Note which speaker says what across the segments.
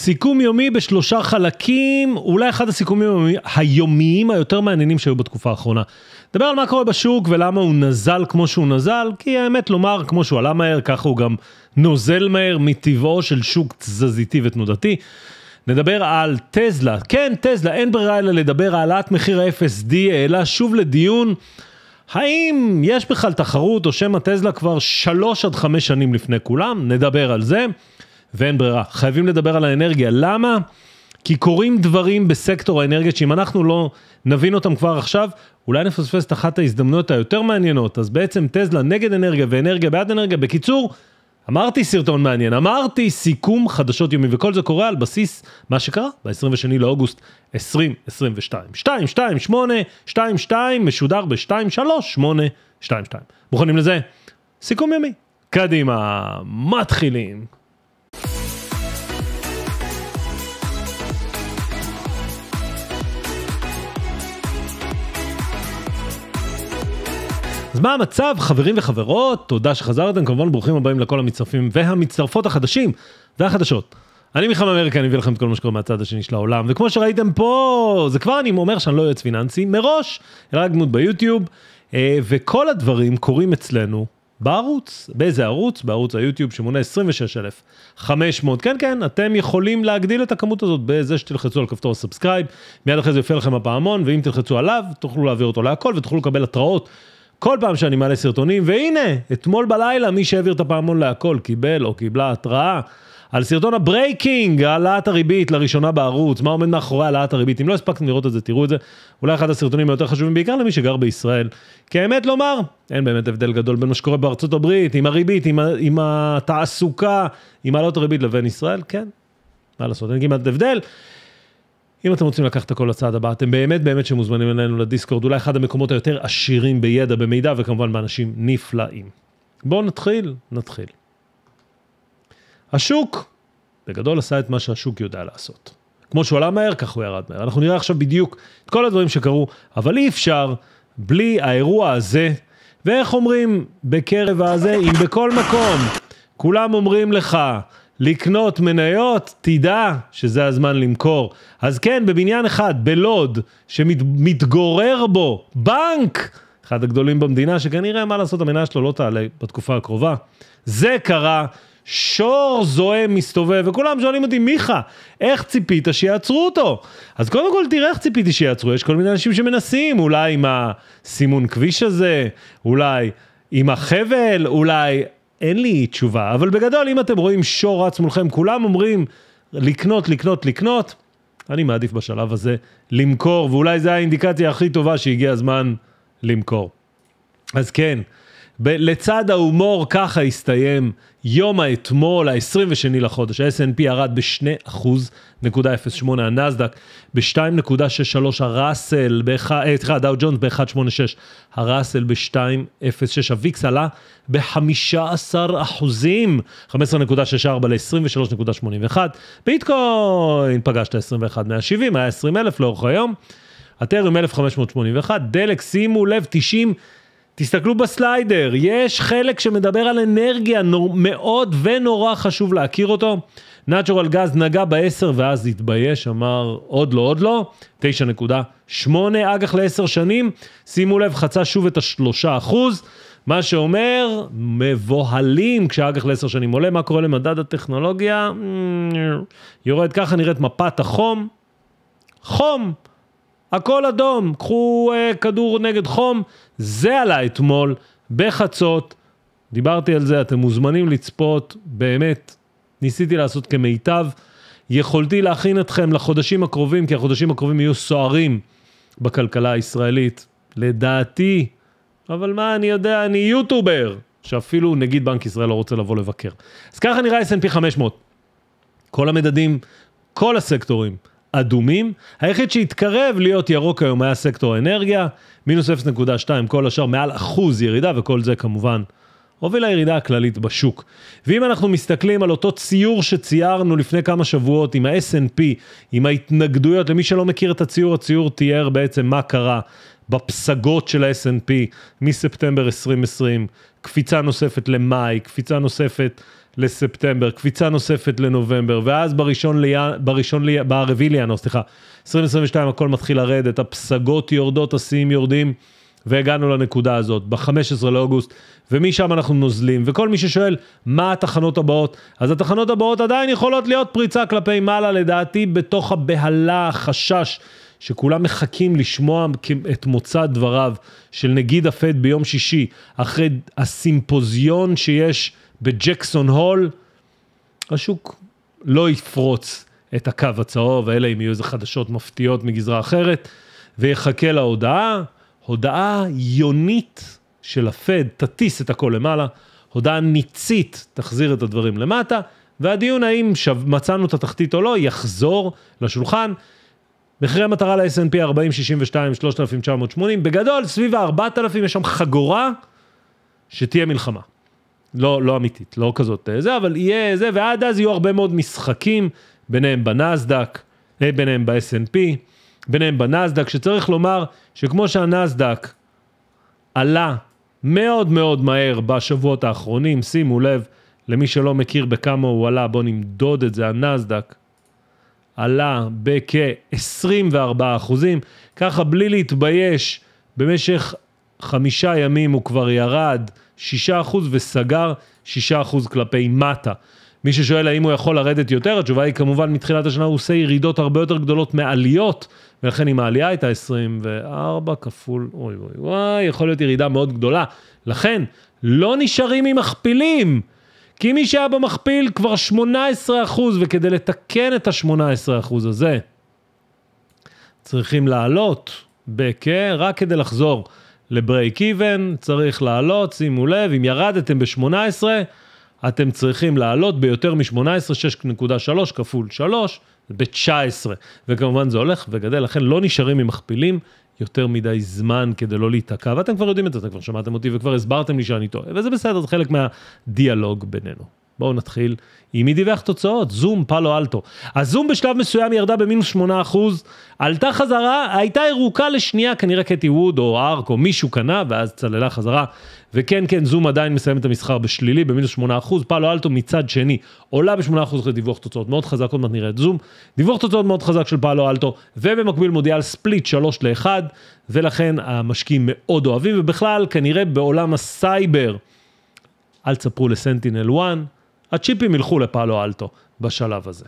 Speaker 1: סיכום יומי בשלושה חלקים, אולי אחד הסיכומים היומיים היותר מעניינים שהיו בתקופה האחרונה. נדבר על מה קורה בשוק ולמה הוא נזל כמו שהוא נזל, כי האמת לומר, כמו שהוא עלה מהר, ככה הוא גם נוזל מהר מטבעו של שוק תזזיתי ותנודתי. נדבר על טזלה, כן, טזלה, אין ברירה אלא לדבר, על העלאת מחיר ה-FSD העלה שוב לדיון. האם יש בכלל תחרות, או שמא טזלה כבר שלוש עד חמש שנים לפני כולם? נדבר על זה. ואין ברירה. חייבים לדבר על האנרגיה. למה? כי קורים דברים בסקטור האנרגיה שאם אנחנו לא נבין אותם כבר עכשיו, אולי נפספס את אחת ההזדמנויות היותר מעניינות. אז בעצם טזלה נגד אנרגיה ואנרגיה בעד אנרגיה. בקיצור, אמרתי סרטון מעניין, אמרתי סיכום חדשות יומי, וכל זה קורה על בסיס מה שקרה ב-22 לאוגוסט 2022. 2, 2, 8, 2, 2, משודר ב 2 2, 3, 8, 2. מוכנים לזה? סיכום יומי. קדימה, מתחילים. אז מה המצב, חברים וחברות? תודה שחזרתם, כמובן ברוכים הבאים לכל המצטרפים והמצטרפות החדשים והחדשות. אני מיכל אמריקה, אני אביא לכם את כל מה שקורה מהצד השני של העולם, וכמו שראיתם פה, זה כבר אני אומר שאני לא יועץ פיננסי מראש, אלא רק דמות ביוטיוב, אה, וכל הדברים קורים אצלנו בערוץ, באיזה ערוץ? בערוץ היוטיוב שמונה 26,500. כן, כן, אתם יכולים להגדיל את הכמות הזאת בזה שתלחצו על כפתור הסאבסקרייב, מיד אחרי זה יופיע לכם הפעמון, ואם תלחצו עליו, תוכלו להעביר אותו להכל ותוכלו לקבל התראות כל פעם שאני מעלה סרטונים, והנה, אתמול בלילה מי שהעביר את הפעמון להכל קיבל או קיבלה התראה על סרטון הברייקינג, העלאת הריבית לראשונה בערוץ, מה עומד מאחורי העלאת הריבית. אם לא הספקתם לראות את זה, תראו את זה. אולי אחד הסרטונים היותר חשובים, בעיקר למי שגר בישראל. כי האמת לומר, אין באמת הבדל גדול בין מה שקורה בארצות הברית, עם הריבית, עם, עם התעסוקה, עם העלות הריבית לבין ישראל, כן. מה לעשות, אין כמעט הבדל. אם אתם רוצים לקחת הכל לצעד הבא, אתם באמת באמת שמוזמנים אלינו לדיסקורד, אולי אחד המקומות היותר עשירים בידע, במידע, וכמובן באנשים נפלאים. בואו נתחיל, נתחיל. השוק, בגדול עשה את מה שהשוק יודע לעשות. כמו שהוא עלה מהר, כך הוא ירד מהר. אנחנו נראה עכשיו בדיוק את כל הדברים שקרו, אבל אי אפשר בלי האירוע הזה, ואיך אומרים בקרב הזה, אם בכל מקום כולם אומרים לך, לקנות מניות, תדע שזה הזמן למכור. אז כן, בבניין אחד, בלוד, שמתגורר בו בנק, אחד הגדולים במדינה, שכנראה, מה לעשות, המניה שלו לא תעלה בתקופה הקרובה. זה קרה, שור זועם מסתובב, וכולם שואלים אותי, מיכה, איך ציפית שיעצרו אותו? אז קודם כל, תראה איך ציפיתי שיעצרו, יש כל מיני אנשים שמנסים, אולי עם הסימון כביש הזה, אולי עם החבל, אולי אין לי תשובה, אבל בגדול, אם אתם רואים שור רץ מולכם, כולם אומרים לקנות, לקנות, לקנות, אני מעדיף בשלב הזה למכור, ואולי זו האינדיקציה הכי טובה שהגיע הזמן למכור. אז כן, ב- לצד ההומור ככה הסתיים יום האתמול, ה-22 לחודש, ה-SNP ירד ב-2.08, הנסדק ב-2.63, הראסל, סליחה, הדאו ג'ונס ב-1.86, הראסל ב-2.06, הוויקס עלה ב-15 אחוזים, 15.64 ל-23.81, ביטקוין פגש את ה-21 170, היה 20 אלף לאורך היום, הטריום 1581, דלק, שימו לב, 90 תסתכלו בסליידר, יש חלק שמדבר על אנרגיה נור, מאוד ונורא חשוב להכיר אותו. Natural Gas נגע בעשר ואז התבייש, אמר עוד לא, עוד לא, 9.8 אג"ח לעשר שנים, שימו לב, חצה שוב את השלושה אחוז, מה שאומר, מבוהלים כשאג"ח לעשר שנים עולה, מה קורה למדד הטכנולוגיה? Mm, יורד ככה נראית מפת החום. חום, הכל אדום, קחו אה, כדור נגד חום, זה עלה אתמול בחצות, דיברתי על זה, אתם מוזמנים לצפות, באמת, ניסיתי לעשות כמיטב. יכולתי להכין אתכם לחודשים הקרובים, כי החודשים הקרובים יהיו סוערים בכלכלה הישראלית, לדעתי. אבל מה, אני יודע, אני יוטובר, שאפילו נגיד בנק ישראל לא רוצה לבוא לבקר. אז ככה נראה S&P 500. כל המדדים, כל הסקטורים, אדומים. היחיד שהתקרב להיות ירוק היום היה סקטור האנרגיה, מינוס 0.2, כל השאר מעל אחוז ירידה, וכל זה כמובן הוביל לירידה הכללית בשוק. ואם אנחנו מסתכלים על אותו ציור שציירנו לפני כמה שבועות עם ה snp עם ההתנגדויות, למי שלא מכיר את הציור, הציור תיאר בעצם מה קרה. בפסגות של ה snp מספטמבר 2020, קפיצה נוספת למאי, קפיצה נוספת לספטמבר, קפיצה נוספת לנובמבר, ואז בראשון ל... בראשון ל... ברביעי לינואר, סליחה, 2022 הכל מתחיל לרדת, הפסגות יורדות, השיאים יורדים, והגענו לנקודה הזאת, ב-15 לאוגוסט, ומשם אנחנו נוזלים. וכל מי ששואל, מה התחנות הבאות? אז התחנות הבאות עדיין יכולות להיות פריצה כלפי מעלה, לדעתי, בתוך הבהלה, החשש. שכולם מחכים לשמוע את מוצא דבריו של נגיד הפד ביום שישי, אחרי הסימפוזיון שיש בג'קסון הול, השוק לא יפרוץ את הקו הצהוב, אלא אם יהיו איזה חדשות מפתיעות מגזרה אחרת, ויחכה להודעה, הודעה יונית של הפד תטיס את הכל למעלה, הודעה ניצית תחזיר את הדברים למטה, והדיון האם שו... מצאנו את התחתית או לא יחזור לשולחן. מחירי המטרה ל snp 40, 62, 3,980, בגדול סביב ה-4,000 יש שם חגורה שתהיה מלחמה. לא, לא אמיתית, לא כזאת אה, זה, אבל יהיה זה, ועד אז יהיו הרבה מאוד משחקים, ביניהם בנסדק, אה, ביניהם ב snp ביניהם בנסדק, שצריך לומר שכמו שהנסדק עלה מאוד מאוד מהר בשבועות האחרונים, שימו לב, למי שלא מכיר בכמה הוא עלה, בואו נמדוד את זה, הנסדק עלה בכ-24 אחוזים, ככה בלי להתבייש, במשך חמישה ימים הוא כבר ירד 6% וסגר 6% כלפי מטה. מי ששואל האם הוא יכול לרדת יותר, התשובה היא כמובן מתחילת השנה הוא עושה ירידות הרבה יותר גדולות מעליות, ולכן אם העלייה הייתה 24 כפול, אוי אוי אוי, יכול להיות ירידה מאוד גדולה. לכן, לא נשארים עם מכפילים, כי מי שהיה במכפיל כבר 18%, וכדי לתקן את ה-18% הזה, צריכים לעלות בכ... רק כדי לחזור לברייק איבן, צריך לעלות, שימו לב, אם ירדתם ב-18, אתם צריכים לעלות ביותר מ-18, 6.3 כפול 3, ב-19. וכמובן זה הולך וגדל, לכן לא נשארים עם מכפילים יותר מדי זמן כדי לא להיתקע, ואתם כבר יודעים את זה, אתם כבר שמעתם אותי וכבר הסברתם לי שאני טועה, וזה בסדר, זה חלק מהדיאלוג בינינו. בואו נתחיל עם מי דיווח תוצאות? זום, פאלו אלטו. הזום בשלב מסוים ירדה במינוס 8%, עלתה חזרה, הייתה ירוקה לשנייה, כנראה קטי ווד או ארק או מישהו קנה, ואז צללה חזרה. וכן, כן, זום עדיין מסיים את המסחר בשלילי, במינוס 8%, פאלו אלטו מצד שני עולה ב-8% אחרי דיווח תוצאות מאוד חזק, עוד מעט נראה את זום. דיווח תוצאות מאוד חזק של פאלו אלטו, ובמקביל מודיעה על ספליט 3 ל-1, ולכן המשקיעים מאוד אוהבים, ובכלל, כנראה בעולם הסייבר, אל תספרו לסנטינל 1, הצ'יפים ילכו לפאלו אלטו בשלב הזה.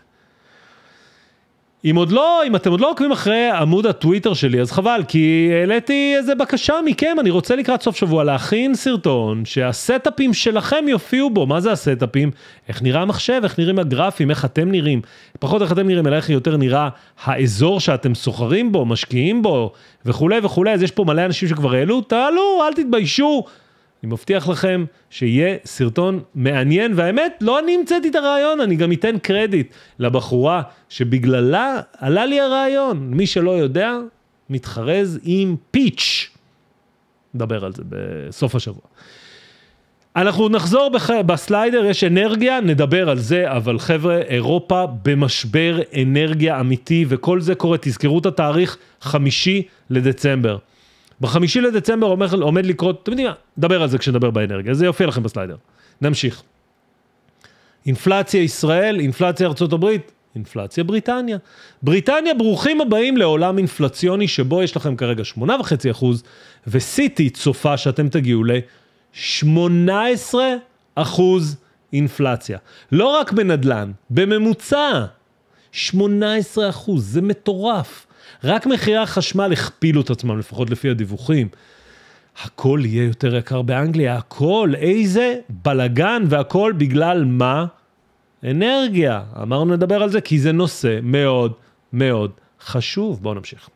Speaker 1: אם עוד לא, אם אתם עוד לא עוקבים אחרי עמוד הטוויטר שלי, אז חבל, כי העליתי איזה בקשה מכם, אני רוצה לקראת סוף שבוע להכין סרטון שהסטאפים שלכם יופיעו בו. מה זה הסטאפים? איך נראה המחשב, איך נראים הגרפים, איך אתם נראים. פחות איך אתם נראים, אלא איך יותר נראה האזור שאתם סוחרים בו, משקיעים בו, וכולי וכולי. אז יש פה מלא אנשים שכבר העלו, תעלו, אל תתביישו. אני מבטיח לכם שיהיה סרטון מעניין, והאמת, לא אני המצאתי את הרעיון, אני גם אתן קרדיט לבחורה שבגללה עלה לי הרעיון. מי שלא יודע, מתחרז עם פיץ'. נדבר על זה בסוף השבוע. אנחנו נחזור בח... בסליידר, יש אנרגיה, נדבר על זה, אבל חבר'ה, אירופה במשבר אנרגיה אמיתי, וכל זה קורה, תזכרו את התאריך, חמישי לדצמבר. בחמישי לדצמבר עומד, עומד לקרות, אתם יודעים מה, נדבר על זה כשנדבר באנרגיה, זה יופיע לכם בסליידר. נמשיך. אינפלציה ישראל, אינפלציה ארצות הברית, אינפלציה בריטניה. בריטניה, ברוכים הבאים לעולם אינפלציוני שבו יש לכם כרגע 8.5% וסיטי צופה שאתם תגיעו ל-18% אינפלציה. לא רק בנדל"ן, בממוצע. 18 אחוז, זה מטורף. רק מחירי החשמל הכפילו את עצמם, לפחות לפי הדיווחים. הכל יהיה יותר יקר באנגליה, הכל, איזה בלגן, והכל בגלל מה? אנרגיה. אמרנו נדבר על זה כי זה נושא מאוד מאוד חשוב. בואו נמשיך.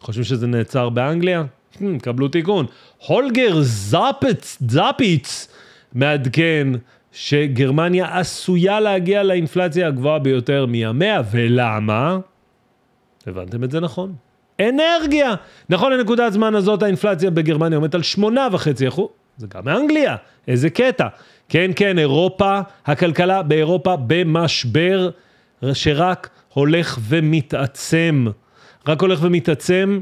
Speaker 1: חושבים שזה נעצר באנגליה? Hmm, קבלו תיקון. הולגר זאפץ, זאפיץ, מעדכן שגרמניה עשויה להגיע לאינפלציה הגבוהה ביותר מימיה, ולמה? הבנתם את זה נכון? אנרגיה! נכון, לנקודת זמן הזאת האינפלציה בגרמניה עומדת על 8.5 אחוז, זה גם מאנגליה, איזה קטע. כן, כן, אירופה, הכלכלה באירופה במשבר שרק הולך ומתעצם. רק הולך ומתעצם,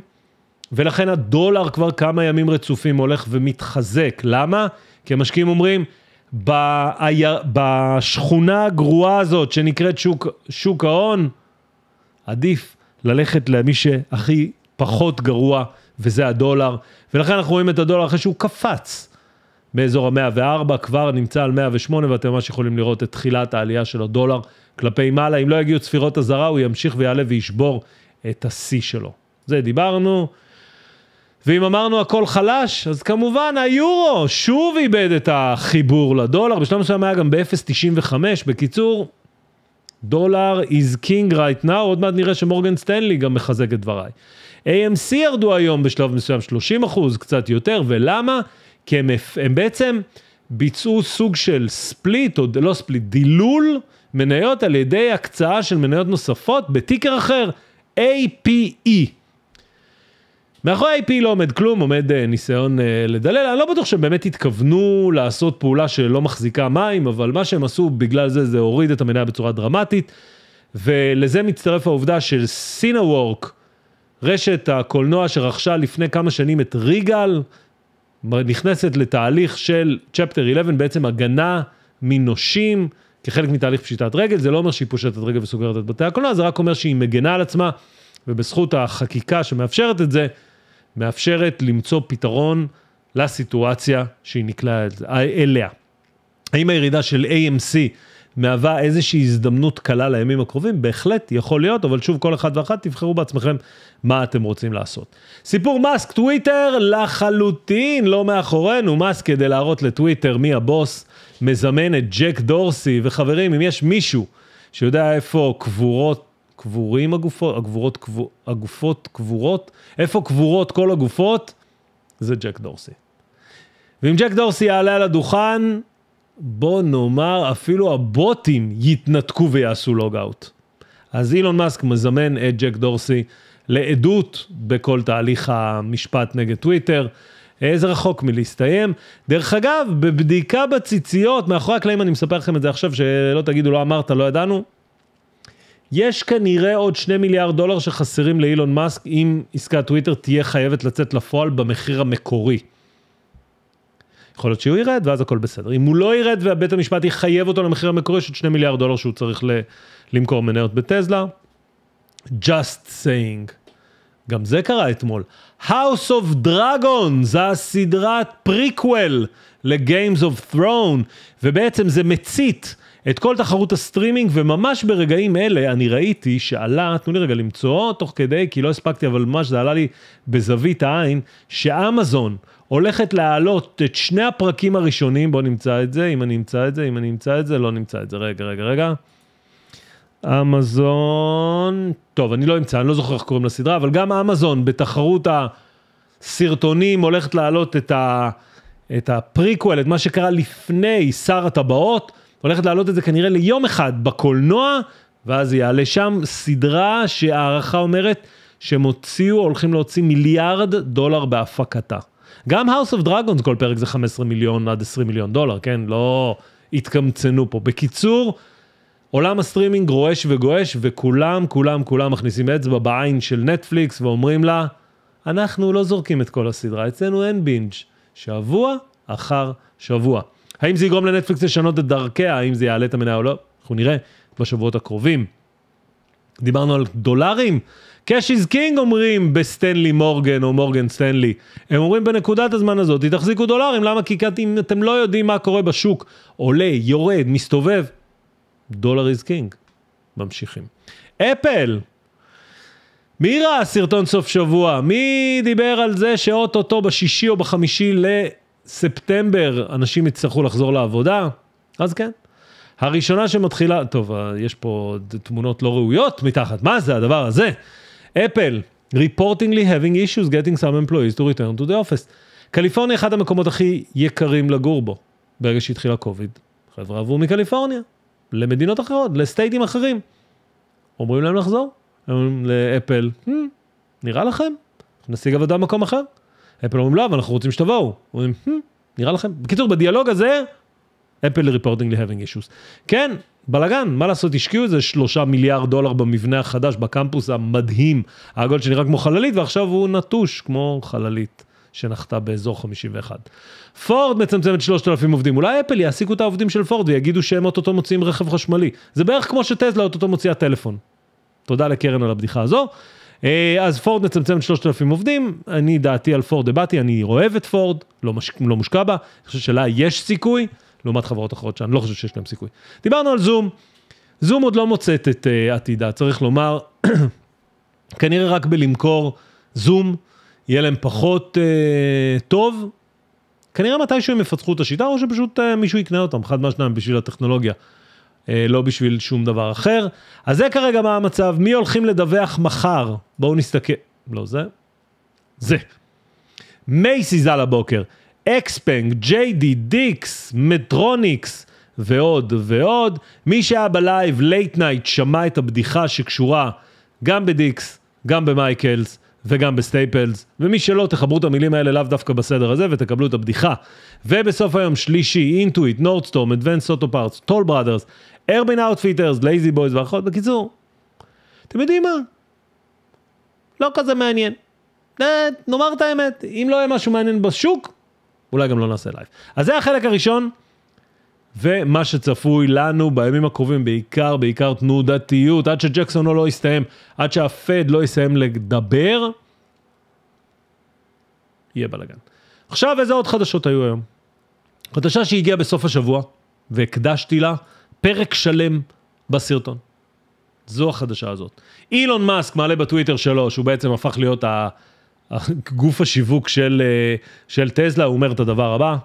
Speaker 1: ולכן הדולר כבר כמה ימים רצופים הולך ומתחזק. למה? כי המשקיעים אומרים, בשכונה הגרועה הזאת שנקראת שוק, שוק ההון, עדיף ללכת למי שהכי פחות גרוע, וזה הדולר. ולכן אנחנו רואים את הדולר אחרי שהוא קפץ מאזור ה-104, כבר נמצא על 108, ואתם ממש יכולים לראות את תחילת העלייה של הדולר כלפי מעלה. אם לא יגיעו צפירות אזהרה, הוא ימשיך ויעלה וישבור את השיא שלו. זה דיברנו. ואם אמרנו הכל חלש, אז כמובן היורו שוב איבד את החיבור לדולר, בשלב מסוים היה גם ב-0.95, בקיצור, דולר is king right now, עוד מעט נראה שמורגן סטנלי גם מחזק את דבריי. AMC ירדו היום בשלב מסוים 30 אחוז, קצת יותר, ולמה? כי הם, הם בעצם ביצעו סוג של ספליט, או לא ספליט, דילול מניות על ידי הקצאה של מניות נוספות בטיקר אחר, APE. מאחורי ה IP לא עומד כלום, עומד אה, ניסיון אה, לדלל, אני לא בטוח שהם באמת התכוונו לעשות פעולה שלא מחזיקה מים, אבל מה שהם עשו בגלל זה, זה הוריד את המניה בצורה דרמטית, ולזה מצטרף העובדה של סינוורק, רשת הקולנוע שרכשה לפני כמה שנים את ריגל, נכנסת לתהליך של צ'פטר 11, בעצם הגנה מנושים. כחלק מתהליך פשיטת רגל, זה לא אומר שהיא פושטת רגל וסוגרת את בתי הקולנוע, זה רק אומר שהיא מגנה על עצמה, ובזכות החקיקה שמאפשרת את זה, מאפשרת למצוא פתרון לסיטואציה שהיא נקלעה אליה. האם הירידה של AMC מהווה איזושהי הזדמנות קלה לימים הקרובים? בהחלט יכול להיות, אבל שוב, כל אחד ואחת תבחרו בעצמכם מה אתם רוצים לעשות. סיפור מאסק, טוויטר לחלוטין לא מאחורינו. מאסק, כדי להראות לטוויטר מי הבוס, מזמן את ג'ק דורסי, וחברים, אם יש מישהו שיודע איפה קבורות קבורים הגופות, הגבורות, הגופות קבורות, איפה קבורות כל הגופות? זה ג'ק דורסי. ואם ג'ק דורסי יעלה על הדוכן, בוא נאמר אפילו הבוטים יתנתקו ויעשו לוג אאוט. אז אילון מאסק מזמן את ג'ק דורסי לעדות בכל תהליך המשפט נגד טוויטר. זה רחוק מלהסתיים. דרך אגב, בבדיקה בציציות, מאחורי הקלעים אני מספר לכם את זה עכשיו, שלא תגידו לא אמרת, לא ידענו, יש כנראה עוד שני מיליארד דולר שחסרים לאילון מאסק אם עסקת טוויטר תהיה חייבת לצאת לפועל במחיר המקורי. יכול להיות שהוא ירד ואז הכל בסדר. אם הוא לא ירד ובית המשפט יחייב אותו למחיר המקורי, יש עוד שני מיליארד דולר שהוא צריך ל- למכור מניות בטזלה. Just saying. גם זה קרה אתמול. House of Dragon, זה הסדרת פריקוול ל-Games of Throne, ובעצם זה מצית. את כל תחרות הסטרימינג, וממש ברגעים אלה אני ראיתי שעלה, תנו לי רגע למצוא תוך כדי, כי לא הספקתי, אבל ממש זה עלה לי בזווית העין, שאמזון הולכת להעלות את שני הפרקים הראשונים, בואו נמצא את זה, אם אני אמצא את זה, אם אני אמצא את זה, לא נמצא את זה, רגע, רגע, רגע. אמזון, טוב, אני לא אמצא, אני לא זוכר איך קוראים לסדרה, אבל גם אמזון בתחרות הסרטונים הולכת להעלות את, ה, את הפריקוול, את מה שקרה לפני שר הטבעות. הולכת להעלות את זה כנראה ליום אחד בקולנוע, ואז יעלה שם סדרה שהערכה אומרת שהם הוציאו, הולכים להוציא מיליארד דולר בהפקתה. גם House of Dragons כל פרק זה 15 מיליון עד 20 מיליון דולר, כן? לא התקמצנו פה. בקיצור, עולם הסטרימינג רועש וגועש, וכולם, כולם, כולם מכניסים אצבע בעין של נטפליקס ואומרים לה, אנחנו לא זורקים את כל הסדרה, אצלנו אין בינג', שבוע אחר שבוע. האם זה יגרום לנטפליקס לשנות את דרכיה, האם זה יעלה את המניה או לא, אנחנו נראה בשבועות הקרובים. דיברנו על דולרים, קאש איז קינג אומרים בסטנלי מורגן או מורגן סטנלי. הם אומרים בנקודת הזמן הזאת, תחזיקו דולרים, למה? כי אם אתם לא יודעים מה קורה בשוק, עולה, יורד, מסתובב, דולר איז קינג. ממשיכים. אפל! מי ראה סרטון סוף שבוע? מי דיבר על זה שאו-טו-טו בשישי או בחמישי ל... ספטמבר אנשים יצטרכו לחזור לעבודה, אז כן. הראשונה שמתחילה, טוב, אה, יש פה תמונות לא ראויות מתחת, מה זה הדבר הזה? אפל, reportingly having issues getting some employees to return to the office. קליפורניה אחד המקומות הכי יקרים לגור בו. ברגע שהתחילה קוביד, חבר'ה עברו מקליפורניה, למדינות אחרות, לסטייטים אחרים. אומרים להם לחזור, הם אומרים לאפל, hmm, נראה לכם? נשיג עבודה במקום אחר. אפל אומרים, לא, אבל אנחנו רוצים שתבואו. אומרים, hmm, נראה לכם? בקיצור, בדיאלוג הזה, אפל ריפורטינג להבינג אישוס. כן, בלאגן, מה לעשות, השקיעו איזה שלושה מיליארד דולר במבנה החדש, בקמפוס המדהים, העגול שנראה כמו חללית, ועכשיו הוא נטוש כמו חללית. שנחתה באזור 51. פורד מצמצמת 3,000 עובדים, אולי אפל יעסיקו את העובדים של פורד ויגידו שהם אוטוטו מוציאים רכב חשמלי. זה בערך כמו שטזלה אוטוטו מוציאה טלפון. תודה לקרן על הבדיחה הזו. אה, אז פורד מצמצמת 3,000 עובדים, אני דעתי על פורד הבעתי, אני אוהב את פורד, לא, מש, לא מושקע בה, אני חושב שלה יש סיכוי, לעומת חברות אחרות שאני לא חושב שיש להם סיכוי. דיברנו על זום, זום עוד לא מוצאת את uh, עתידה, צריך לומר, כנראה רק בלמכור זום, יהיה להם פחות uh, טוב, כנראה מתישהו הם יפתחו את השיטה, או שפשוט uh, מישהו יקנה אותם, אחד מהשניים בשביל הטכנולוגיה. אה, לא בשביל שום דבר אחר. אז זה כרגע מה המצב, מי הולכים לדווח מחר? בואו נסתכל, לא זה, זה. מייסיס על הבוקר, אקספנג, ג'יי די דיקס, מטרוניקס ועוד ועוד. מי שהיה בלייב לייט נייט שמע את הבדיחה שקשורה גם בדיקס, גם במייקלס. וגם בסטייפלס, ומי שלא, תחברו את המילים האלה לאו דווקא בסדר הזה ותקבלו את הבדיחה. ובסוף היום שלישי, אינטואיט, נורדסטורם, אדוונס אוטו פארטס, טול בראדרס, ארבין אאוטפיטרס, לייזי בויז ואחרות, בקיצור, אתם יודעים מה? לא כזה מעניין. אה, נאמר את האמת, אם לא יהיה משהו מעניין בשוק, אולי גם לא נעשה לייב. אז זה החלק הראשון, ומה שצפוי לנו בימים הקרובים, בעיקר, בעיקר תנודתיות, עד שג'קסון לא יסתיים, עד שהפד לא יסיים לדבר, יהיה בלאגן. עכשיו, איזה עוד חדשות היו היום? חדשה שהגיעה בסוף השבוע, והקדשתי לה פרק שלם בסרטון. זו החדשה הזאת. אילון מאסק מעלה בטוויטר שלו, שהוא בעצם הפך להיות גוף השיווק של, אה, של טסלה, הוא אומר את הדבר הבא.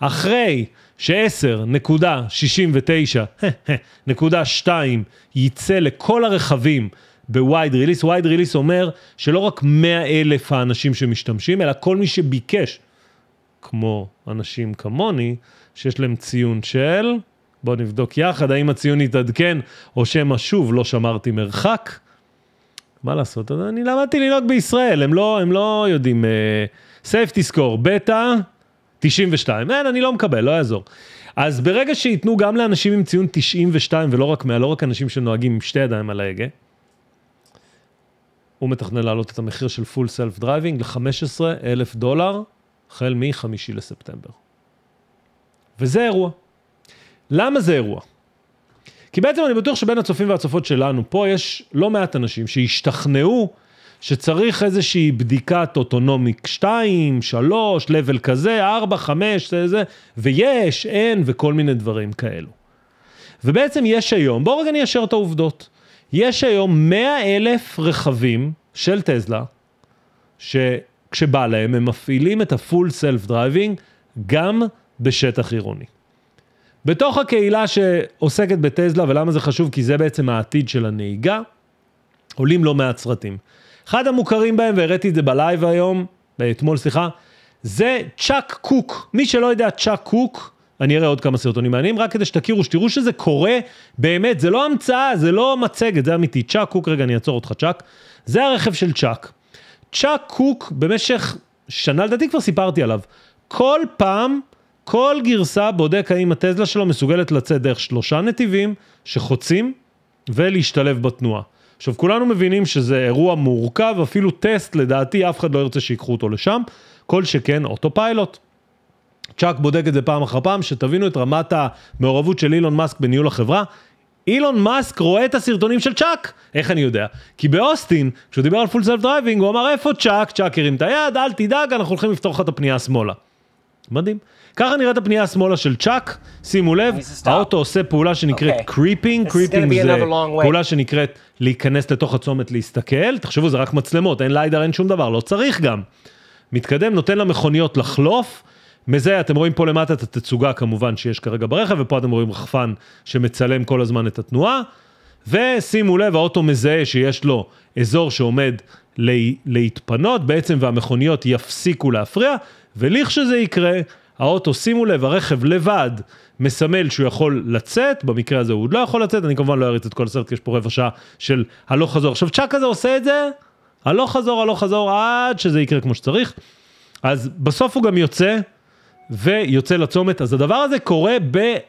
Speaker 1: אחרי ש-10.69.2 יצא לכל הרכבים בווייד ריליס, ווייד ריליס אומר שלא רק 100 אלף האנשים שמשתמשים, אלא כל מי שביקש, כמו אנשים כמוני, שיש להם ציון של... בואו נבדוק יחד האם הציון התעדכן, או שמא שוב לא שמרתי מרחק. מה לעשות, אני למדתי לנהוג בישראל, הם לא, הם לא יודעים. אה, safety score, בטא, 92. אין, אני לא מקבל, לא יעזור. אז ברגע שייתנו גם לאנשים עם ציון 92 ולא רק לא רק אנשים שנוהגים עם שתי ידיים על ההגה, הוא מתכנן להעלות את המחיר של פול סלף דרייבינג ל-15 אלף דולר, החל מ-5 לספטמבר. וזה אירוע. למה זה אירוע? כי בעצם אני בטוח שבין הצופים והצופות שלנו, פה יש לא מעט אנשים שהשתכנעו שצריך איזושהי בדיקת אוטונומיק 2, 3, לבל כזה, 4, 5, זה, זה, ויש, אין, וכל מיני דברים כאלו. ובעצם יש היום, בואו רגע ניישר את העובדות, יש היום 100 אלף רכבים של טזלה, שכשבא להם הם מפעילים את הפול סלף דרייבינג גם בשטח עירוני. בתוך הקהילה שעוסקת בטסלה, ולמה זה חשוב? כי זה בעצם העתיד של הנהיגה, עולים לא מעט סרטים. אחד המוכרים בהם, והראיתי את זה בלייב היום, אתמול, סליחה, זה צ'אק קוק. מי שלא יודע צ'אק קוק, אני אראה עוד כמה סרטונים מעניינים, רק כדי שתכירו, שתראו שזה קורה באמת, זה לא המצאה, זה לא מצגת, זה אמיתי. צ'אק קוק, רגע, אני אעצור אותך, צ'אק. זה הרכב של צ'אק. צ'אק קוק, במשך שנה, לדעתי כבר סיפרתי עליו, כל פעם כל גרסה בודק האם הטסלה שלו מסוגלת לצאת דרך שלושה נתיבים שחוצים ולהשתלב בתנועה. עכשיו, כולנו מבינים שזה אירוע מורכב, אפילו טסט, לדעתי, אף אחד לא ירצה שיקחו אותו לשם, כל שכן אוטופיילוט. צ'אק בודק את זה פעם אחר פעם, שתבינו את רמת המעורבות של אילון מאסק בניהול החברה. אילון מאסק רואה את הסרטונים של צ'אק, איך אני יודע? כי באוסטין, כשהוא דיבר על פול סלף דרייבינג, הוא אמר איפה צ'אק? צ'אק הרים את היד, אל תדאג, אנחנו הולכים לפתור לך את הפנייה שמאלה. מדהים. ככה נראית הפנייה השמאלה של צ'אק, שימו לב, האוטו עושה פעולה שנקראת קריפינג, קריפינג זה פעולה שנקראת להיכנס לתוך הצומת להסתכל, תחשבו זה רק מצלמות, אין ליידר, אין שום דבר, לא צריך גם. מתקדם, נותן למכוניות לחלוף, מזה אתם רואים פה למטה את התצוגה כמובן שיש כרגע ברכב, ופה אתם רואים רחפן שמצלם כל הזמן את התנועה, ושימו לב, האוטו מזהה שיש לו אזור שעומד לה, להתפנות בעצם, והמכוניות יפסיקו להפריע, ולכשזה יקרה, האוטו, שימו לב, הרכב לבד מסמל שהוא יכול לצאת, במקרה הזה הוא עוד לא יכול לצאת, אני כמובן לא אריץ את כל הסרט, כי יש פה רבע שעה של הלוך חזור. עכשיו צ'אק הזה עושה את זה, הלוך חזור, הלוך חזור, עד שזה יקרה כמו שצריך. אז בסוף הוא גם יוצא, ויוצא לצומת. אז הדבר הזה קורה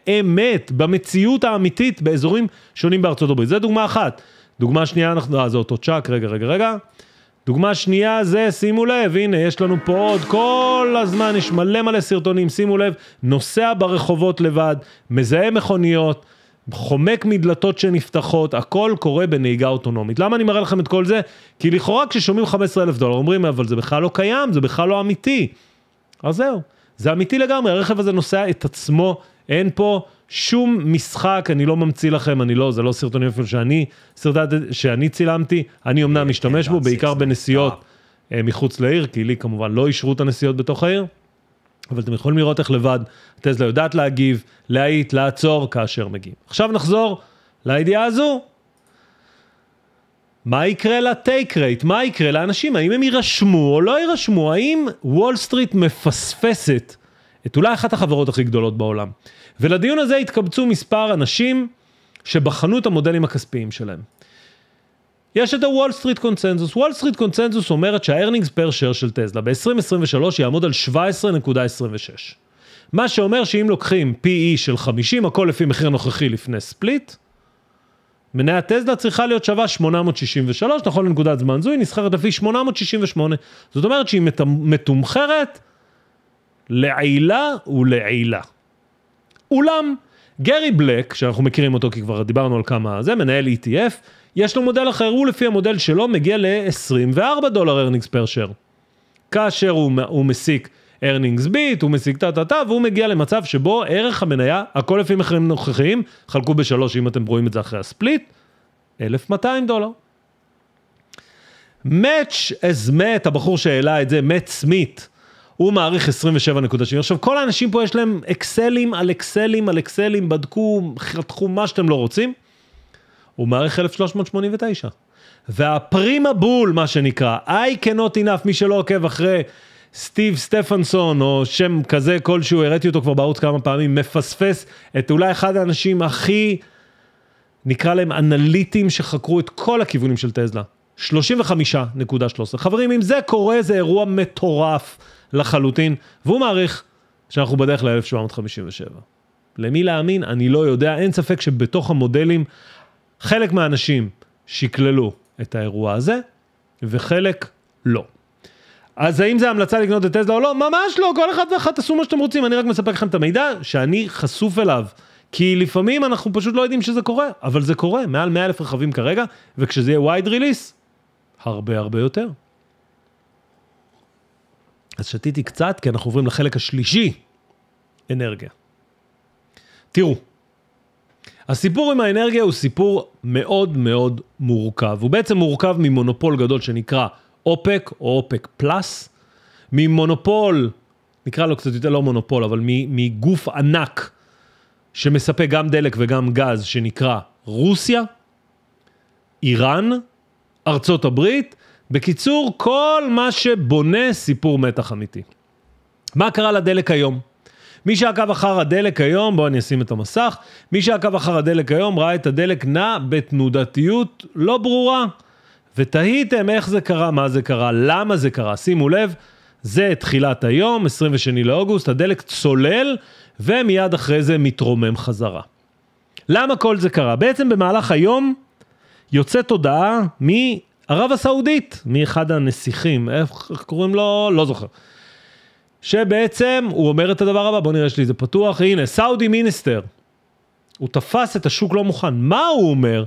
Speaker 1: באמת, במציאות האמיתית, באזורים שונים בארצות הברית. זו דוגמה אחת. דוגמה שנייה, אנחנו, אה, זה אותו צ'אק, רגע, רגע, רגע. דוגמה שנייה זה, שימו לב, הנה, יש לנו פה עוד, כל הזמן יש מלא מלא סרטונים, שימו לב, נוסע ברחובות לבד, מזהה מכוניות, חומק מדלתות שנפתחות, הכל קורה בנהיגה אוטונומית. למה אני מראה לכם את כל זה? כי לכאורה כששומעים 15 אלף דולר, אומרים, אבל זה בכלל לא קיים, זה בכלל לא אמיתי. אז זהו, זה אמיתי לגמרי, הרכב הזה נוסע את עצמו, אין פה... שום משחק, אני לא ממציא לכם, אני לא, זה לא סרטונים אפילו שאני סרטט, שאני צילמתי, אני אמנם אה, משתמש בו, בעיקר בנסיעות אה. אה, מחוץ לעיר, כי לי כמובן לא אישרו את הנסיעות בתוך העיר, אבל אתם יכולים לראות איך לבד טסלה יודעת להגיב, להאיט, לעצור כאשר מגיעים. עכשיו נחזור לידיעה הזו. מה יקרה לטייק רייט? מה יקרה לאנשים? האם הם יירשמו או לא יירשמו? האם וול סטריט מפספסת? את אולי אחת החברות הכי גדולות בעולם. ולדיון הזה התקבצו מספר אנשים שבחנו את המודלים הכספיים שלהם. יש את הוול סטריט קונצנזוס. וול סטריט קונצנזוס אומרת שהארנינגס פר שייר של טסלה ב-2023 יעמוד על 17.26. מה שאומר שאם לוקחים PE של 50, הכל לפי מחיר נוכחי לפני ספליט, מניית טסלה צריכה להיות שווה 863, נכון לנקודת זמן זו, היא נסחרת לפי 868. זאת אומרת שהיא מתומחרת לעילה ולעילה. אולם, גרי בלק, שאנחנו מכירים אותו כי כבר דיברנו על כמה זה, מנהל ETF, יש לו מודל אחר, הוא לפי המודל שלו מגיע ל-24 דולר ארנינגס פר share. כאשר הוא, הוא מסיק ארנינגס ביט, הוא מסיק טה-טה-טה, והוא מגיע למצב שבו ערך המניה, הכל לפי מחירים נוכחיים, חלקו בשלוש, אם אתם רואים את זה אחרי הספליט, 1,200 דולר. מאץ' אז מת, הבחור שהעלה את זה, מאט סמית, הוא מעריך 27 27.7. עכשיו, כל האנשים פה יש להם אקסלים על אקסלים על אקסלים, בדקו, חתכו מה שאתם לא רוצים. הוא מעריך 1389. והפרימה בול, מה שנקרא, I cannot enough, מי שלא עוקב אחרי סטיב סטפנסון, או שם כזה כלשהו, הראיתי אותו כבר בערוץ כמה פעמים, מפספס את אולי אחד האנשים הכי, נקרא להם אנליטים, שחקרו את כל הכיוונים של טזלה. 35.13. חברים, אם זה קורה, זה אירוע מטורף. לחלוטין, והוא מעריך שאנחנו בדרך ל-1757. למי להאמין? אני לא יודע. אין ספק שבתוך המודלים, חלק מהאנשים שקללו את האירוע הזה, וחלק לא. אז האם זה המלצה לקנות את טסלה או לא? ממש לא, כל אחד ואחת תעשו מה שאתם רוצים, אני רק מספק לכם את המידע שאני חשוף אליו. כי לפעמים אנחנו פשוט לא יודעים שזה קורה, אבל זה קורה, מעל 100 אלף רכבים כרגע, וכשזה יהיה wide release, הרבה הרבה יותר. אז שתיתי קצת, כי אנחנו עוברים לחלק השלישי, אנרגיה. תראו, הסיפור עם האנרגיה הוא סיפור מאוד מאוד מורכב. הוא בעצם מורכב ממונופול גדול שנקרא אופק או אופק פלאס, ממונופול, נקרא לו קצת יותר לא מונופול, אבל מגוף ענק שמספק גם דלק וגם גז שנקרא רוסיה, איראן, ארצות הברית בקיצור, כל מה שבונה סיפור מתח אמיתי. מה קרה לדלק היום? מי שעקב אחר הדלק היום, בואו אני אשים את המסך, מי שעקב אחר הדלק היום ראה את הדלק נע בתנודתיות לא ברורה. ותהיתם איך זה קרה, מה זה קרה, למה זה קרה. שימו לב, זה תחילת היום, 22 לאוגוסט, הדלק צולל, ומיד אחרי זה מתרומם חזרה. למה כל זה קרה? בעצם במהלך היום יוצאת הודעה ערב הסעודית, מאחד הנסיכים, איך קוראים לו? לא זוכר. שבעצם הוא אומר את הדבר הבא, בוא נראה שלי זה פתוח, הנה, סאודי מיניסטר. הוא תפס את השוק לא מוכן. מה הוא אומר?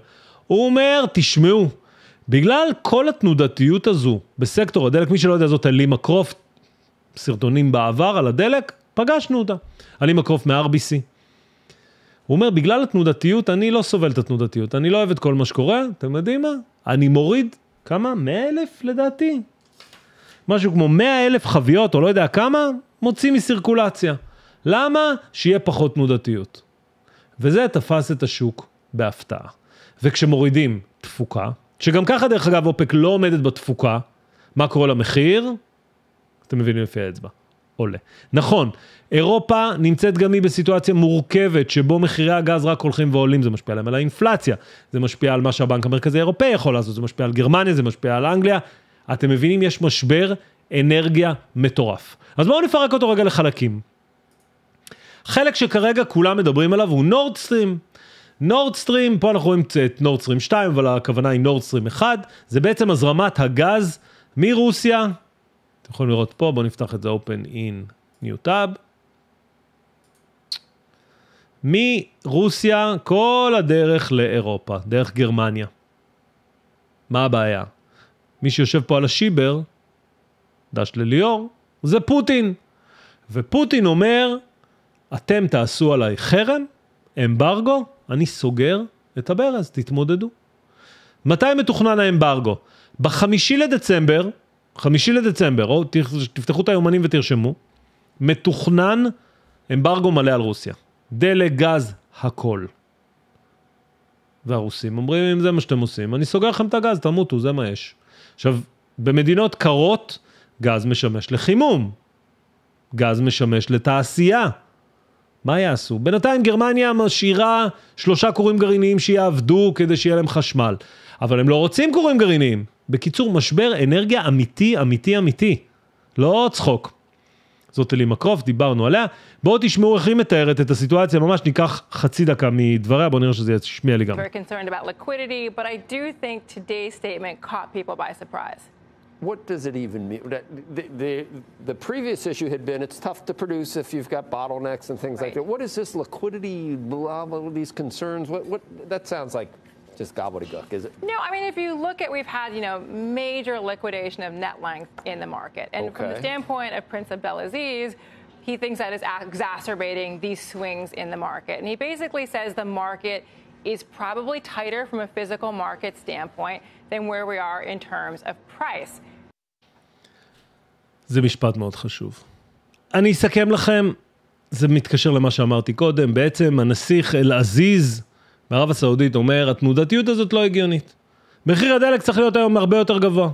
Speaker 1: הוא אומר, תשמעו, בגלל כל התנודתיות הזו בסקטור הדלק, מי שלא יודע זאת אלימה קרופט, סרטונים בעבר על הדלק, פגשנו אותה. אלימה קרופט מ-RBC. הוא אומר, בגלל התנודתיות, אני לא סובל את התנודתיות, אני לא אוהב את כל מה שקורה, אתם יודעים מה? אני מוריד כמה? 100 אלף לדעתי? משהו כמו 100 אלף חביות או לא יודע כמה, מוציא מסירקולציה. למה? שיהיה פחות תנודתיות. וזה תפס את השוק בהפתעה. וכשמורידים תפוקה, שגם ככה דרך אגב אופק לא עומדת בתפוקה, מה קורה למחיר? אתם מבינים לפי האצבע. עולה. נכון, אירופה נמצאת גם היא בסיטואציה מורכבת, שבו מחירי הגז רק הולכים ועולים, זה משפיע עליהם על האינפלציה, זה משפיע על מה שהבנק המרכזי האירופאי יכול לעשות, זה משפיע על גרמניה, זה משפיע על אנגליה. אתם מבינים, יש משבר אנרגיה מטורף. אז בואו נפרק אותו רגע לחלקים. חלק שכרגע כולם מדברים עליו הוא נורדסטרים. נורדסטרים, פה אנחנו רואים את נורדסטרים 2, אבל הכוונה היא נורדסטרים 1, זה בעצם הזרמת הגז מרוסיה אתם יכולים לראות פה, בואו נפתח את זה open in new tab. מרוסיה כל הדרך לאירופה, דרך גרמניה. מה הבעיה? מי שיושב פה על השיבר, דש לליאור, זה פוטין. ופוטין אומר, אתם תעשו עליי חרם, אמברגו, אני סוגר את הברז, תתמודדו. מתי מתוכנן האמברגו? בחמישי לדצמבר חמישי לדצמבר, או תפתחו את היומנים ותרשמו, מתוכנן אמברגו מלא על רוסיה. דלק, גז, הכל. והרוסים אומרים, אם זה מה שאתם עושים, אני סוגר לכם את הגז, תמותו, זה מה יש. עכשיו, במדינות קרות, גז משמש לחימום, גז משמש לתעשייה. מה יעשו? בינתיים גרמניה משאירה שלושה כורים גרעיניים שיעבדו כדי שיהיה להם חשמל, אבל הם לא רוצים כורים גרעיניים. בקיצור, משבר אנרגיה אמיתי, אמיתי, אמיתי. לא צחוק. זאת אלימה קרוף, דיברנו עליה. בואו תשמעו איך היא מתארת את הסיטואציה, ממש ניקח חצי דקה מדבריה, בואו נראה שזה ישמיע לי גם. What does it even mean? The, the, the previous issue had been it's tough to produce if you've got bottlenecks and things right. like that. What is this liquidity, blah, blah, blah, these concerns? What, what, that sounds like just gobbledygook, is it? No, I mean, if you look at, we've had, you know, major liquidation of net length in the market. And okay. from the standpoint of Prince of Belaziz, he thinks that is exacerbating these swings in the market. And he basically says the market is probably tighter from a physical market standpoint than where we are in terms of price. זה משפט מאוד חשוב. אני אסכם לכם, זה מתקשר למה שאמרתי קודם, בעצם הנסיך אל-עזיז בערב הסעודית אומר, התנודתיות הזאת לא הגיונית. מחיר הדלק צריך להיות היום הרבה יותר גבוה.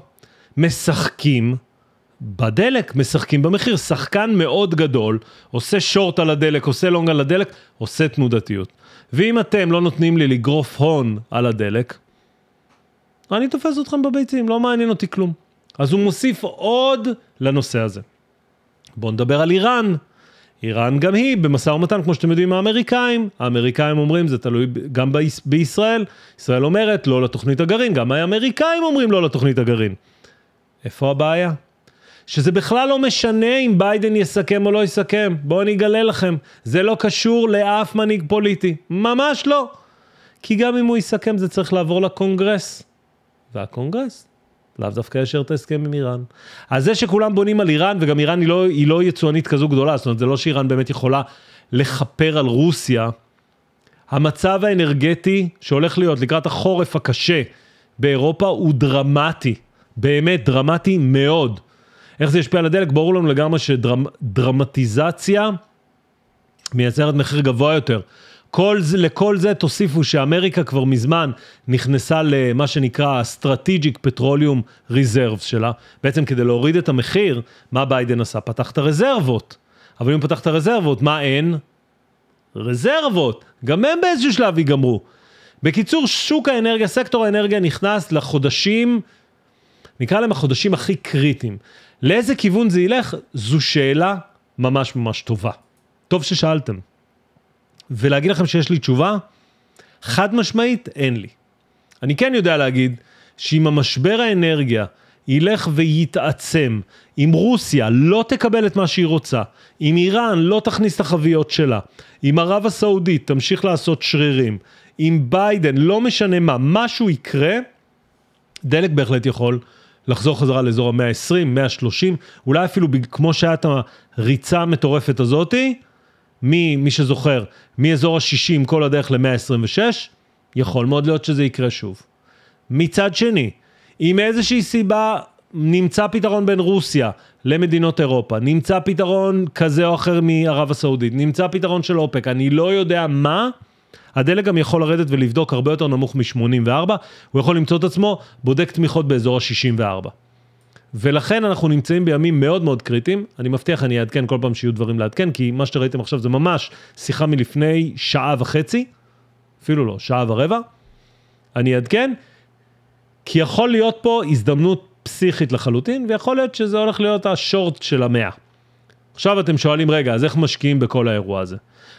Speaker 1: משחקים בדלק, משחקים במחיר. שחקן מאוד גדול, עושה שורט על הדלק, עושה לונג על הדלק, עושה תנודתיות. ואם אתם לא נותנים לי לגרוף הון על הדלק, אני תופס אתכם בביצים, לא מעניין אותי כלום. אז הוא מוסיף עוד לנושא הזה. בואו נדבר על איראן. איראן גם היא במשא ומתן, כמו שאתם יודעים, האמריקאים. האמריקאים אומרים, זה תלוי גם בישראל. ישראל אומרת לא לתוכנית הגרעין, גם האמריקאים אומרים לא לתוכנית הגרעין. איפה הבעיה? שזה בכלל לא משנה אם ביידן יסכם או לא יסכם. בואו אני אגלה לכם, זה לא קשור לאף מנהיג פוליטי. ממש לא. כי גם אם הוא יסכם זה צריך לעבור לקונגרס. והקונגרס לאו דווקא יאשר את ההסכם עם איראן. אז זה שכולם בונים על איראן, וגם איראן היא לא, היא לא יצואנית כזו גדולה, זאת אומרת, זה לא שאיראן באמת יכולה לכפר על רוסיה. המצב האנרגטי שהולך להיות לקראת החורף הקשה באירופה הוא דרמטי, באמת דרמטי מאוד. איך זה ישפיע על הדלק? ברור לנו לגמרי שדרמטיזציה שדר... מייצרת מחיר גבוה יותר כל זה, לכל זה תוסיפו שאמריקה כבר מזמן נכנסה למה שנקרא ה-Strategic Petroleum Reserves שלה. בעצם כדי להוריד את המחיר, מה ביידן עשה? פתח את הרזרבות. אבל אם פתח את הרזרבות, מה אין? רזרבות. גם הם באיזשהו שלב ייגמרו. בקיצור, שוק האנרגיה, סקטור האנרגיה נכנס לחודשים, נקרא להם החודשים הכי קריטיים. לאיזה כיוון זה ילך? זו שאלה ממש ממש טובה. טוב ששאלתם. ולהגיד לכם שיש לי תשובה, חד משמעית אין לי. אני כן יודע להגיד שאם המשבר האנרגיה ילך ויתעצם, אם רוסיה לא תקבל את מה שהיא רוצה, אם איראן לא תכניס את החביות שלה, אם ערב הסעודית תמשיך לעשות שרירים, אם ביידן, לא משנה מה, משהו יקרה, דלק בהחלט יכול לחזור חזרה לאזור המאה ה-20, 130, אולי אפילו כמו שהיה את הריצה המטורפת הזאתי, ממי שזוכר, מאזור ה-60 כל הדרך ל-126, יכול מאוד להיות שזה יקרה שוב. מצד שני, אם איזושהי סיבה נמצא פתרון בין רוסיה למדינות אירופה, נמצא פתרון כזה או אחר מערב הסעודית, נמצא פתרון של אופק, אני לא יודע מה, הדלק גם יכול לרדת ולבדוק הרבה יותר נמוך מ-84, הוא יכול למצוא את עצמו בודק תמיכות באזור ה-64. ולכן אנחנו נמצאים בימים מאוד מאוד קריטיים. אני מבטיח, אני אעדכן כל פעם שיהיו דברים לעדכן, כי מה שראיתם עכשיו זה ממש שיחה מלפני שעה וחצי, אפילו לא, שעה ורבע. אני אעדכן, כי יכול להיות פה הזדמנות פסיכית לחלוטין, ויכול להיות שזה הולך להיות השורט של המאה. עכשיו אתם שואלים, רגע, אז איך משקיעים בכל האירוע הזה?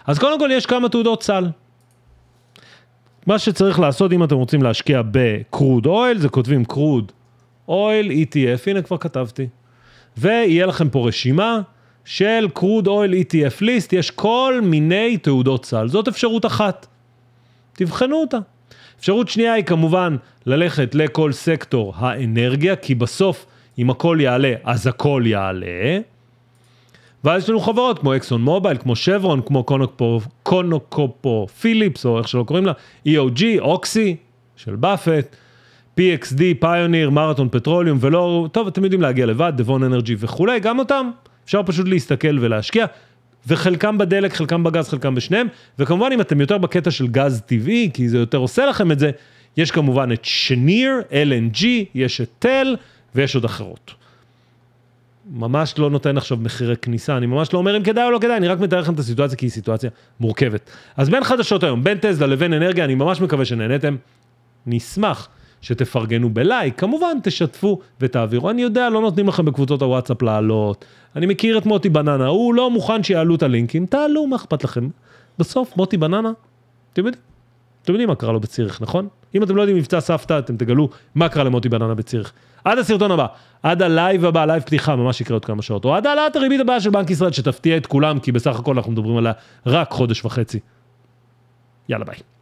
Speaker 1: אז קודם כל יש כמה תעודות סל. מה שצריך לעשות אם אתם רוצים להשקיע בקרוד אויל, זה כותבים קרוד אויל ETF, הנה כבר כתבתי. ויהיה לכם פה רשימה של קרוד אויל ETF ליסט, יש כל מיני תעודות סל, זאת אפשרות אחת. תבחנו אותה. אפשרות שנייה היא כמובן ללכת לכל סקטור האנרגיה, כי בסוף אם הכל יעלה, אז הכל יעלה. ואז יש לנו חברות כמו אקסון מובייל, כמו שברון, כמו קונוקופו, קונוקופו פיליפס, או איך שלא קוראים לה, EOG, אוקסי, של באפט, PXD, פיוניר, מרתון פטרוליום ולא, טוב, אתם יודעים להגיע לבד, דבון אנרג'י וכולי, גם אותם אפשר פשוט להסתכל ולהשקיע. וחלקם בדלק, חלקם בגז, חלקם בשניהם, וכמובן אם אתם יותר בקטע של גז טבעי, כי זה יותר עושה לכם את זה, יש כמובן את שניר, LNG, יש את תל ויש עוד אחרות. ממש לא נותן עכשיו מחירי כניסה, אני ממש לא אומר אם כדאי או לא כדאי, אני רק מתאר לכם את הסיטואציה כי היא סיטואציה מורכבת. אז בין חדשות היום, בין טסלה לבין אנרגיה, אני ממש מקווה שנהנתם. נשמח שתפרגנו בלייק, כמובן תשתפו ותעבירו. אני יודע, לא נותנים לכם בקבוצות הוואטסאפ לעלות. אני מכיר את מוטי בננה, הוא לא מוכן שיעלו את הלינקים, תעלו, מה אכפת לכם? בסוף מוטי בננה, אתם יודעים, אתם יודעים מה קרה לו בציריך, נכון? אם אתם לא יודעים מבצע סבתא, אתם תגלו מה קרה למוטי בננה בציריך. עד הסרטון הבא, עד הלייב הבא, לייב פתיחה, ממש יקרה עוד כמה שעות, או עד העלאת הריבית הבאה של בנק ישראל, שתפתיע את כולם, כי בסך הכל אנחנו מדברים עליה רק חודש וחצי. יאללה ביי.